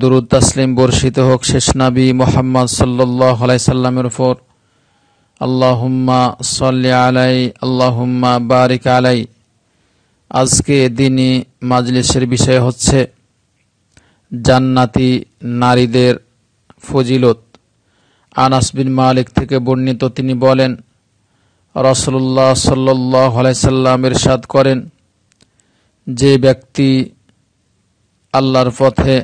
দুরুদ তাসলিম বর্ষিত হোক শেষ নাবি মোহাম্মদ সাল্লাই সাল্লামের উপর আল্লাহুম্মা সাল্লি আলাই আল্লাহুম্মা বারিক আলাই আজকে দিনই মাজলিসের বিষয় হচ্ছে জান্নাতি নারীদের ফজিলত আনাস বিন মালিক থেকে বর্ণিত তিনি বলেন রসল্লাহ সাল্লাই সাল্লামের সাদ করেন যে ব্যক্তি আল্লাহর পথে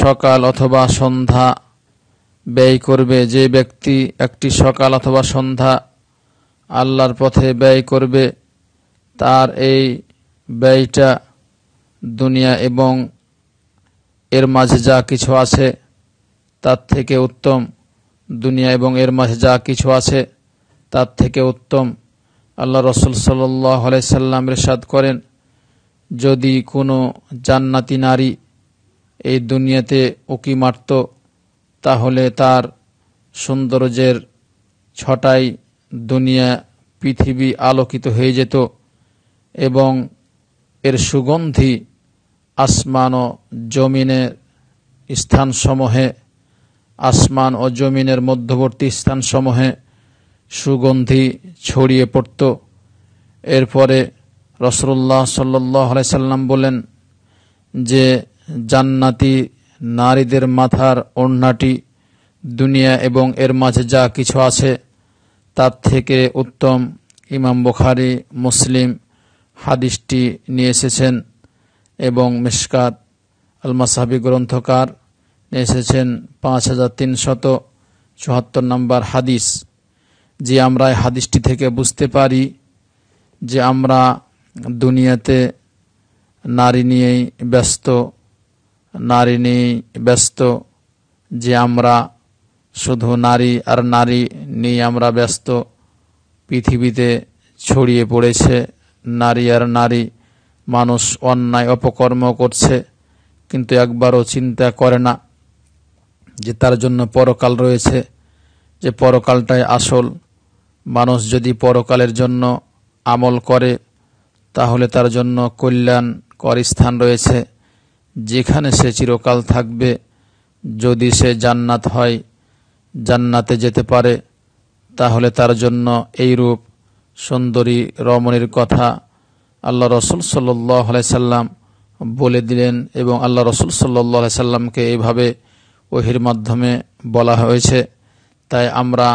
সকাল অথবা সন্ধ্যা ব্যয় করবে যে ব্যক্তি একটি সকাল অথবা সন্ধ্যা আল্লাহর পথে ব্যয় করবে তার এই ব্যয়টা দুনিয়া এবং এর মাঝে যা কিছু আছে তার থেকে উত্তম দুনিয়া এবং এর মাঝে যা কিছু আছে তার থেকে উত্তম আল্লাহ রসুল সাল্লাহ আলাইসাল্লাম রেশাদ করেন যদি কোনো জান্নাতি নারী এই দুনিয়াতে উকি মারত তাহলে তার সৌন্দর্যের ছটাই দুনিয়া পৃথিবী আলোকিত হয়ে যেত এবং এর সুগন্ধি আসমান ও জমিনের স্থানসমূহে আসমান ও জমিনের মধ্যবর্তী স্থানসমূহে সুগন্ধি ছড়িয়ে পড়ত এরপরে রসল্লাহ সাল্লাই সাল্লাম বলেন যে জান্নাতি নারীদের মাথার ওড়নাটি দুনিয়া এবং এর মাঝে যা কিছু আছে তার থেকে উত্তম ইমাম বুখারি মুসলিম হাদিসটি নিয়ে এসেছেন এবং মিসকাত আলমা মাসাহাবি গ্রন্থকার নিয়ে এসেছেন পাঁচ হাজার তিনশত চুয়াত্তর নম্বর হাদিস যে আমরা এই হাদিসটি থেকে বুঝতে পারি যে আমরা দুনিয়াতে নারী নিয়েই ব্যস্ত নারী নিয়ে ব্যস্ত যে আমরা শুধু নারী আর নারী নিয়ে আমরা ব্যস্ত পৃথিবীতে ছড়িয়ে পড়েছে নারী আর নারী মানুষ অন্যায় অপকর্ম করছে কিন্তু একবারও চিন্তা করে না যে তার জন্য পরকাল রয়েছে যে পরকালটাই আসল মানুষ যদি পরকালের জন্য আমল করে তাহলে তার জন্য কল্যাণ কর স্থান রয়েছে যেখানে সে চিরকাল থাকবে যদি সে জান্নাত হয় জান্নাতে যেতে পারে তাহলে তার জন্য এই রূপ সুন্দরী রমণীর কথা আল্লাহ রসুল সাল্লাই সাল্লাম বলে দিলেন এবং আল্লাহ রসুল সাল্লাই সাল্লামকে এইভাবে ওহির মাধ্যমে বলা হয়েছে তাই আমরা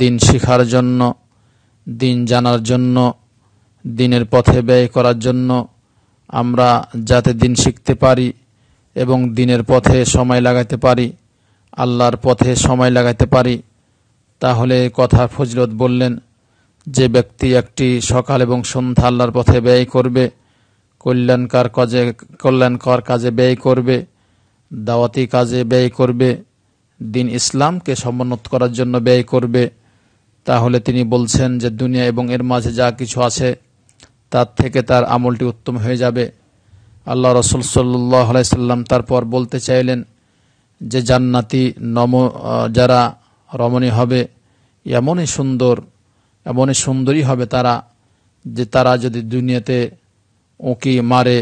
দিন শিখার জন্য দিন জানার জন্য দিনের পথে ব্যয় করার জন্য আমরা যাতে দিন শিখতে পারি এবং দিনের পথে সময় লাগাতে পারি আল্লাহর পথে সময় লাগাতে পারি তাহলে কথা ফজলত বললেন যে ব্যক্তি একটি সকাল এবং সন্ধ্যা আল্লাহর পথে ব্যয় করবে কল্যাণকার কাজে কল্যাণকর কাজে ব্যয় করবে দাওয়াতি কাজে ব্যয় করবে দিন ইসলামকে সমন্বত করার জন্য ব্যয় করবে তাহলে তিনি বলছেন যে দুনিয়া এবং এর মাঝে যা কিছু আছে তার থেকে তার আমলটি উত্তম হয়ে যাবে আল্লাহ রসুল সাল্লাইসাল্লাম আলাইসাল্লাম তারপর বলতে চাইলেন যে জান্নাতি নম যারা রমণী হবে এমনই সুন্দর এমনই সুন্দরী হবে তারা যে তারা যদি দুনিয়াতে উঁকি মারে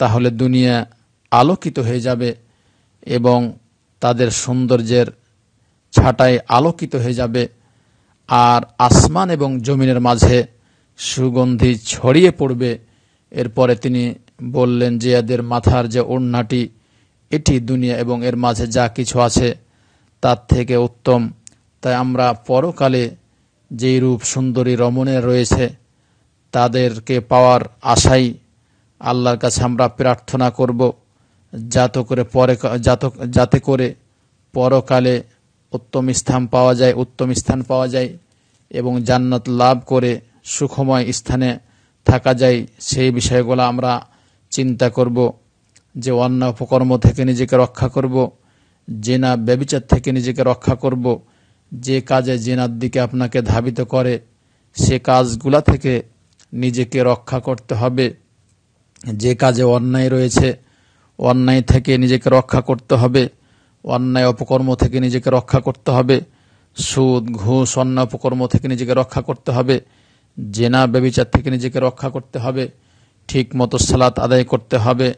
তাহলে দুনিয়া আলোকিত হয়ে যাবে এবং তাদের সৌন্দর্যের ছাটায় আলোকিত হয়ে যাবে আর আসমান এবং জমিনের মাঝে সুগন্ধি ছড়িয়ে পড়বে এরপরে তিনি বললেন যে এদের মাথার যে ওড়নাটি এটি দুনিয়া এবং এর মাঝে যা কিছু আছে তার থেকে উত্তম তাই আমরা পরকালে যেই রূপ সুন্দরী রমণে রয়েছে তাদেরকে পাওয়ার আশাই আল্লাহর কাছে আমরা প্রার্থনা করব যাতে করে পরে যাতে করে পরকালে উত্তম স্থান পাওয়া যায় উত্তম স্থান পাওয়া যায় এবং জান্নাত লাভ করে সুখময় স্থানে থাকা যায় সেই বিষয়গুলো আমরা চিন্তা করব যে অন্য উপকর্ম থেকে নিজেকে রক্ষা করব জেনা ব্যবিচার থেকে নিজেকে রক্ষা করব যে কাজে জেনার দিকে আপনাকে ধাবিত করে সে কাজগুলা থেকে নিজেকে রক্ষা করতে হবে যে কাজে অন্যায় রয়েছে অন্যায় থেকে নিজেকে রক্ষা করতে হবে অন্যায় অপকর্ম থেকে নিজেকে রক্ষা করতে হবে সুদ ঘুষ অন্য অপকর্ম থেকে নিজেকে রক্ষা করতে হবে জেনা ব্যবিচার থেকে নিজেকে রক্ষা করতে হবে ঠিক মতো সালাত আদায় করতে হবে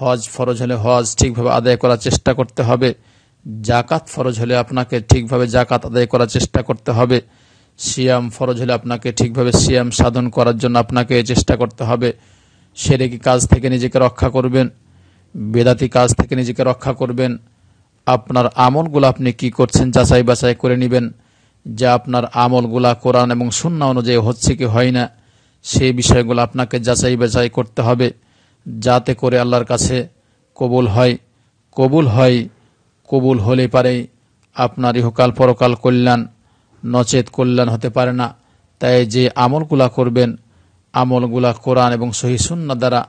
হজ ফরজ হলে হজ ঠিকভাবে আদায় করার চেষ্টা করতে হবে জাকাত ফরজ হলে আপনাকে ঠিকভাবে জাকাত আদায় করার চেষ্টা করতে হবে সিয়াম ফরজ হলে আপনাকে ঠিকভাবে সিয়াম সাধন করার জন্য আপনাকে চেষ্টা করতে হবে সেরেকি কাজ থেকে নিজেকে রক্ষা করবেন বেদাতি কাজ থেকে নিজেকে রক্ষা করবেন আপনার আমলগুলো আপনি কি করছেন যাচাই বাছাই করে নেবেন যে আপনার আমলগুলা কোরআন এবং সুন্না অনুযায়ী হচ্ছে কি হয় না সেই বিষয়গুলো আপনাকে যাচাই বাছাই করতে হবে যাতে করে আল্লাহর কাছে কবুল হয় কবুল হয় কবুল হলে পারে আপনার ইহকাল পরকাল কল্যাণ নচেত কল্যাণ হতে পারে না তাই যে আমলগুলা করবেন আমলগুলা কোরআন এবং সহিসুন্না দ্বারা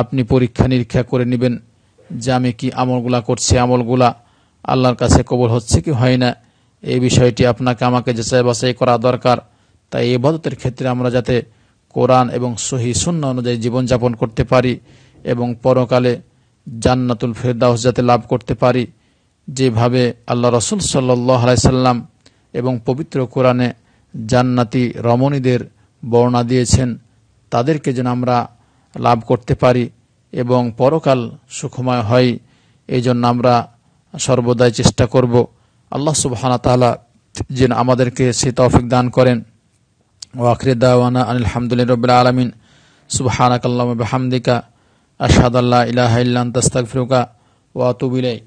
আপনি পরীক্ষা নিরীক্ষা করে নেবেন যে আমি কি আমলগুলা করছি আমলগুলা আল্লাহর কাছে কবুল হচ্ছে কি হয় না এই বিষয়টি আপনাকে আমাকে যাচাই বাছাই করা দরকার তাই এই বদতের ক্ষেত্রে আমরা যাতে কোরআন এবং সহি শূন্য অনুযায়ী জীবনযাপন করতে পারি এবং পরকালে জান্নাতুল ফেরদাউস যাতে লাভ করতে পারি যেভাবে আল্লাহ রসুল সাল্লাইসাল্লাম এবং পবিত্র কোরআনে জান্নাতি রমণীদের বর্ণা দিয়েছেন তাদেরকে যেন আমরা লাভ করতে পারি এবং পরকাল সুখময় হয় এই জন্য আমরা সর্বদাই চেষ্টা করব আল্লাহ সুবহানা তালা যেন আমাদেরকে সে তৌফিক দান করেন ওয়াকরে দাওয়ানা আলহামদুলিল্লাহ রবিল আলমিন সুবাহানাক কাল্লাম হামদিকা আশহাদ আল্লাহ ইলাহ ইল্লান তাস্তাক ফিরুকা ওয়াতুবিলাইক